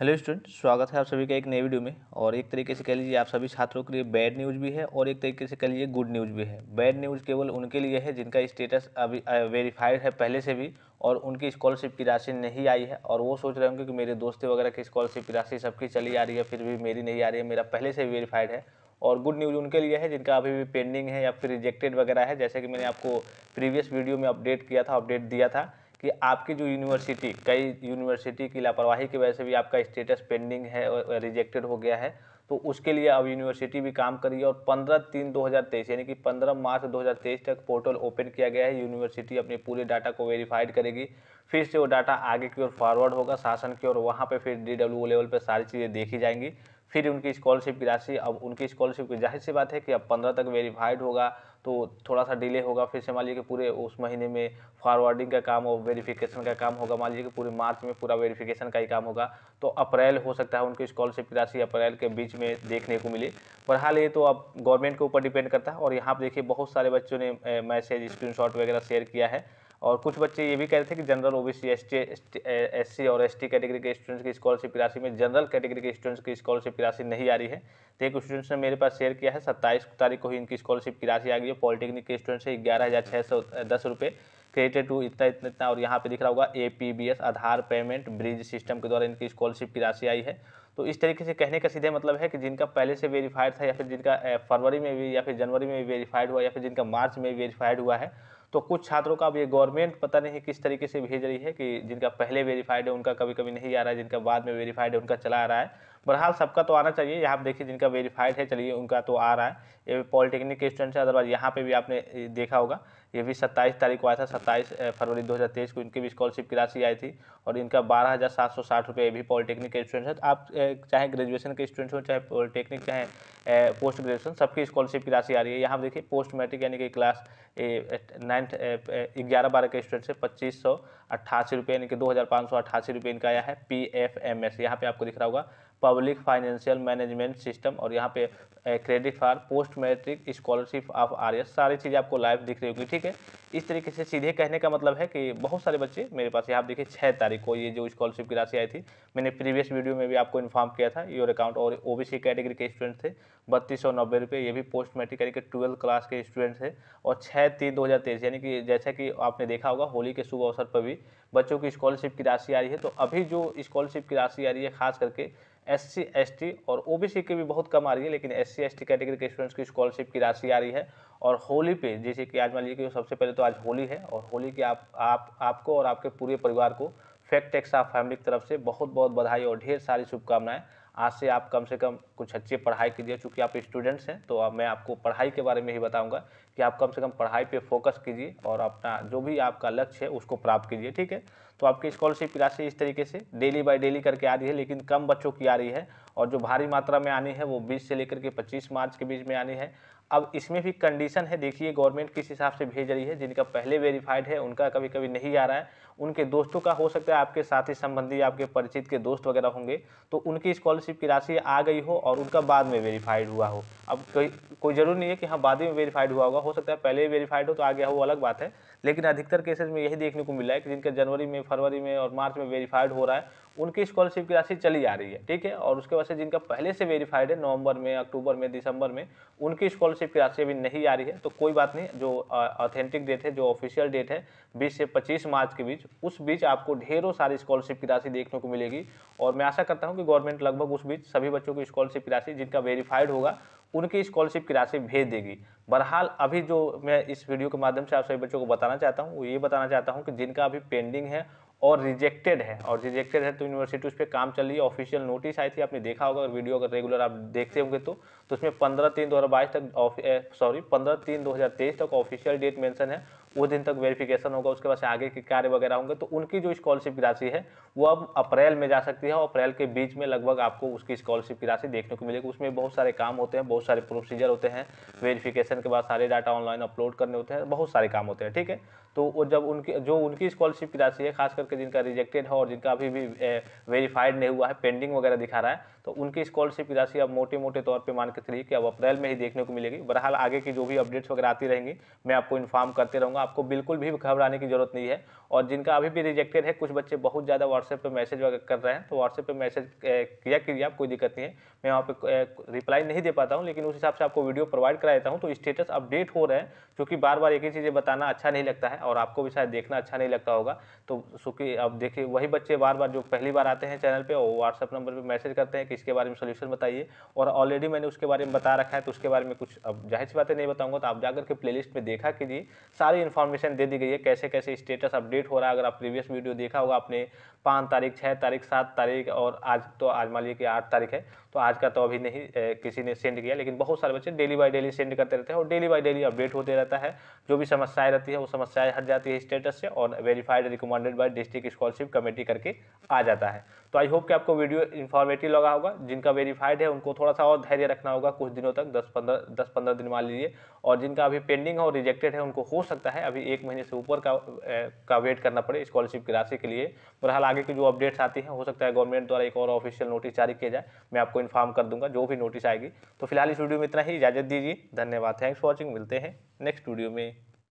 hello student स्वागत है आप सभी का एक नए वीडियो में और एक तरीके से कह लीजिए आप सभी छात्रों के लिए बैड न्यूज़ भी है और एक तरीके से कह लीजिए गुड न्यूज़ भी है बैड न्यूज़ केवल उनके लिए है जिनका स्टेटस अभी वेरीफाइड है पहले से भी और उनकी स्कॉलरशिप की राशि नहीं आई है और वो सोच रहे होंगे कि मेरे दोस्त वगैरह की स्कॉलरशिप की राशि सबकी चली आ रही है फिर भी मेरी नहीं आ रही है मेरा पहले से वेरीफाइड है और गुड न्यूज़ उनके लिए है जिनका अभी भी पेंडिंग है या फिर रिजेक्टेड वगैरह है जैसे कि मैंने आपको प्रीवियस वीडियो में अपडेट किया था अपडेट दिया था कि आपकी जो यूनिवर्सिटी कई यूनिवर्सिटी की लापरवाही की वजह से भी आपका स्टेटस पेंडिंग है और रिजेक्टेड हो गया है तो उसके लिए अब यूनिवर्सिटी भी काम करी है और 15 तीन 2023 यानी कि 15 मार्च 2023 तक पोर्टल ओपन किया गया है यूनिवर्सिटी अपने पूरे डाटा को वेरीफाइड करेगी फिर से वो डाटा आगे की ओर फॉरवर्ड होगा शासन की ओर वहाँ पर फिर डी लेवल पर सारी चीज़ें देखी जाएंगी फिर उनकी स्कॉलरशिप की राशि अब उनकी स्कॉलरशिप की जाहिर सी बात है कि अब पंद्रह तक वेरीफाइड होगा तो थोड़ा सा डिले होगा फिर से मान लीजिए कि पूरे उस महीने में फॉरवर्डिंग का काम और वेरिफिकेशन का काम होगा मान लीजिए कि पूरे मार्च में पूरा वेरिफिकेशन का ही काम होगा तो अप्रैल हो सकता है उनकी स्कॉलरशिप की राशि अप्रैल के बीच में देखने को मिले बहरहाल ये तो अब गवर्नमेंट के ऊपर डिपेंड करता है और यहाँ पर देखिए बहुत सारे बच्चों ने मैसेज स्क्रीन वगैरह शेयर किया है और कुछ बच्चे ये भी कह रहे थे कि जनरल ओबीसी एसटी एससी और एसटी कैटेगरी के स्टूडेंट्स की स्कॉलरशिप राशि में जनरल कैटेगरी के स्टूडेंट्स की स्कॉलरशिप राशि नहीं आ रही है तो एक स्टूडेंट्स ने मेरे पास शेयर किया है सत्ताईस तारीख को ही इनकी स्कॉलरशिप की राशि आ गई है पॉलिटेक्निक के स्टूडेंट्स से ग्यारह हज़ार छः सौ दस रुपये क्रेडिट टू इतना इतना इतना और यहाँ पर दिख रहा होगा A P B S Aadhaar payment bridge system के द्वारा इनकी स्कॉलरशिप की राशि आई है तो इस तरीके से कहने का सीधे मतलब है कि जिनका पहले से वेरीफाइड था या फिर जिनका फरवरी में भी या फिर जनवरी में भी वेरीफाइड हुआ या फिर जिनका मार्च में वेरीफाइड हुआ है तो कुछ छात्रों का अब ये गवर्नमेंट पता नहीं किस तरीके से भेज रही है कि जिनका पहले वेरीफाइड है उनका कभी कभी नहीं आ रहा है जिनका बाद में वेरीफाइड है उनका चला आ रहा है बहरहाल सबका तो आना चाहिए यहाँ पर देखिए जिनका वेरीफाइड है चलिए उनका तो आ रहा है ये पॉलिटेक्निक के स्टूडेंट्स हैं अदरवाइज यहाँ पे भी आपने देखा होगा ये भी 27 तारीख को आया था 27 फरवरी 2023 को इनकी भी स्कॉलरशिप की राशि आई थी और इनका बारह हज़ार सात सौ साठ रुपये भी पॉलिटेक्निक के स्टूडेंट्स हैं तो आप चाहे ग्रेजुएशन के स्टूडेंट्स हो चाहे पॉलिटेक्निक चाहे पोस्ट ग्रेजुएशन सबकी स्कॉलरशिप की राशि आ रही है यहाँ देखिए पोस्ट मैट्रिक यानी कि क्लास नाइन्थ ग्यारह बारह के स्टूडेंट्स हैं पच्चीस सौ अट्ठासी रुपये यानी कि दो हज़ार पाँच सौ अट्ठासी रुपये इनका आया है पी एफ एम एस यहाँ पर आपको दिख रहा होगा पब्लिक फाइनेंशियल मैनेजमेंट सिस्टम और यहाँ पे credit for post matric scholarship of R S सारी चीज़ें आपको लाइव दिख रही होगी ठीक है इस तरीके से सीधे कहने का मतलब है कि बहुत सारे बच्चे मेरे पास यहाँ देखिए छः तारीख को ये जो स्कॉलरशिप की राशि आई थी मैंने प्रीवियस वीडियो में भी आपको इन्फॉर्म किया था योर अकाउंट और ओ बी सी कैटेगरी के स्टूडेंट थे बत्तीस सौ नब्बे रुपये ये भी पोस्ट मैट्रिक यानी कि ट्वेल्थ क्लास के स्टूडेंट्स थे और छः तीन दो हज़ार तेईस यानी कि जैसा कि आपने देखा होगा होली के शुभ अवसर पर भी बच्चों की स्कॉलरशिप की राशि आ रही है तो अभी जो स्कॉलरशिप की राशि आ रही है खास करके एस सी एस टी और ओ बी सी की भी बहुत कम आ रही है लेकिन S C S T category के स्टूडेंट्स की स्कॉलरशिप की राशि आ रही है और होली पे जैसे कि आज मान लीजिए कि सबसे पहले तो आज होली है और होली की आप आप आपको और आपके पूरे परिवार को फैक्ट एक्सा फैमिली की तरफ से बहुत बहुत बधाई और ढेर सारी शुभकामनाएं आज से आप कम से कम कुछ अच्छी पढ़ाई कीजिए चूँकि आप स्टूडेंट्स हैं तो मैं आपको पढ़ाई के बारे में ही बताऊँगा कि आप कम से कम पढ़ाई पर फोकस कीजिए और अपना जो भी आपका लक्ष्य है उसको प्राप्त कीजिए ठीक है तो आपकी स्कॉलरशिप राशि इस तरीके से डेली बाय डेली करके आ रही है लेकिन कम बच्चों की आ रही है और जो भारी मात्रा में आनी है वो बीस से लेकर के पच्चीस मार्च के बीच में आनी है अब इसमें भी कंडीशन है देखिए गवर्नमेंट किस हिसाब से भेज रही है जिनका पहले वेरीफाइड है उनका कभी कभी नहीं आ रहा है उनके दोस्तों का हो सकता है आपके साथी संबंधी आपके परिचित के दोस्त वगैरह होंगे तो उनकी स्कॉलरशिप की राशि आ गई हो और उनका बाद में वेरीफाइड हुआ हो अब कोई कोई ज़रूरी नहीं है कि हाँ बाद में वेरीफाइड हुआ होगा हो सकता है पहले वेरीफाइड हो तो आ गया हो अलग बात है लेकिन अधिकतर केसेज में यही देखने को मिला है कि जिनका जनवरी में फरवरी में और मार्च में वेरीफाइड हो रहा है उनकी स्कॉलरशिप की राशि चली आ रही है ठीक है और उसके बाद से जिनका पहले से वेरीफाइड है नवंबर में अक्टूबर में दिसंबर में उनकी स्कॉलरशिप की राशि अभी नहीं आ रही है तो कोई बात नहीं जो ऑथेंटिक डेट है जो ऑफिशियल डेट है बीस से पच्चीस मार्च के बीच उस बीच आपको ढेरों सारी स्कॉलरशिप की राशि देखने को मिलेगी और मैं आशा करता हूँ कि गवर्नमेंट लगभग उस बीच सभी बच्चों की स्कॉलरशिप की राशि जिनका वेरीफाइड होगा उनकी स्कॉलरशिप की राशि भेज देगी बहरहाल अभी जो मैं इस वीडियो के माध्यम से आप सभी बच्चों को बताना चाहता हूँ वो ये बताना चाहता हूँ कि जिनका अभी पेंडिंग है और रिजेक्टेड है और रिजेक्टेड है तो यूनिवर्सिटी उस पर काम चल रही है ऑफिशियल नोटिस आई थी आपने देखा होगा वीडियो अगर रेगुलर आप देखते होंगे तो तो उसमें पंद्रह तीन दो हज़ार बाईस तक सॉरी पंद्रह तीन दो हज़ार तेईस तक ऑफिशियल डेट मेंशन है वो दिन तक वेरिफिकेशन होगा उसके बाद आगे के कार्य वगैरह होंगे तो उनकी जो स्कॉलरशिप की राशि है वो अब अप्रैल में जा सकती है और अप्रैल के बीच में लगभग आपको उसकी स्कॉलरशिप की राशि देखने को मिलेगी उसमें बहुत सारे काम होते हैं बहुत सारे प्रोसीजर होते हैं वेरीफिकेशन के बाद सारे डाटा ऑनलाइन अपलोड करने होते हैं बहुत सारे काम होते हैं ठीक है तो वो जब उनकी जो उनकी स्कॉलरशिप की राशि है खास करके जिनका रिजेक्टेड है और जिनका अभी भी वेरीफाइड नहीं हुआ है पेंडिंग वगैरह दिखा रहा है तो उनकी स्कॉलरशिप की राशि अब मोटे मोटे तौर पर मान के चलिए कि अब अप्रैल में ही देखने को मिलेगी बहरहाल आगे की जो भी अपडेट्स वगैरह आती रहेंगी मैं आपको इन्फॉर्म करते रहूँगा आपको बिल्कुल भी घबराने की ज़रूरत नहीं है और जिनका अभी भी रिजेक्टेड है कुछ बच्चे बहुत ज़्यादा व्हाट्सएप पे मैसेज वगैरह कर रहे हैं तो व्हाट्सएप पे मैसेज किया कीजिए आप कोई दिक्कत नहीं है मैं वहाँ पे रिप्लाई नहीं दे पाता हूँ लेकिन उस हिसाब से आपको वीडियो प्रोवाइड करा देता हूँ तो स्टेटस अपडेट हो रहे हैं क्योंकि बार बार एक ही चीज़ें बताना अच्छा नहीं लगता है और आपको भी शायद देखना अच्छा नहीं लगता होगा तो चूँकि अब देखिए वही बच्चे बार बार जो पहली बार आते हैं चैनल पर और व्हाट्सअप नंबर पर मैसेज करते हैं कि इसके बारे में सोल्यूशन बताइए और ऑलरेडी मैंने उसके बारे में बता रखा है तो उसके बारे में कुछ अब जाहिर सी बातें नहीं बताऊँगा तो आप जाकर के प्ले में देखा कीजिए सारी इन्फॉर्मेशन दे दी गई है कैसे कैसे स्टेटस अपडेट हो रहा है अगर आप प्रीवियस वीडियो देखा होगा आपने पाँच तारीख छः तारीख सात तारीख और आज तो आज मान लीजिए कि आठ तारीख है तो आज का तो अभी नहीं ए, किसी ने सेंड किया लेकिन बहुत सारे बच्चे डेली बाई डेली सेंड करते रहते हैं और डेली बाई डेली अपडेट होते रहता है जो भी समस्याएं रहती है वो समस्याएं हट जाती है स्टेटस से और verified recommended by district scholarship committee करके आ जाता है तो आई होप कि आपको वीडियो इन्फॉर्मेटिव लगा होगा जिनका वेरीफाइड है उनको थोड़ा सा और धैर्य रखना होगा कुछ दिनों तक दस पंद्रह दस पंद्रह दिन मान लीजिए और जिनका अभी पेंडिंग है और रिजेक्टेड है उनको हो सकता है अभी एक महीने से ऊपर का का वेट करना पड़े स्कॉलरशिप की राशि के लिए बहरहाल आगे की जो अपडेट्स आती हैं हो सकता है गवर्नमेंट द्वारा एक और ऑफिशियल नोटिस जारी किया जाए मैं आपको इन्फॉर्म कर दूंगा जो भी नोटिस आएगी तो फिलहाल इस वीडियो में इतना ही इजाज़त दीजिए धन्यवाद थैंक्स फॉर वॉचिंग मिलते हैं नेक्स्ट वीडियो में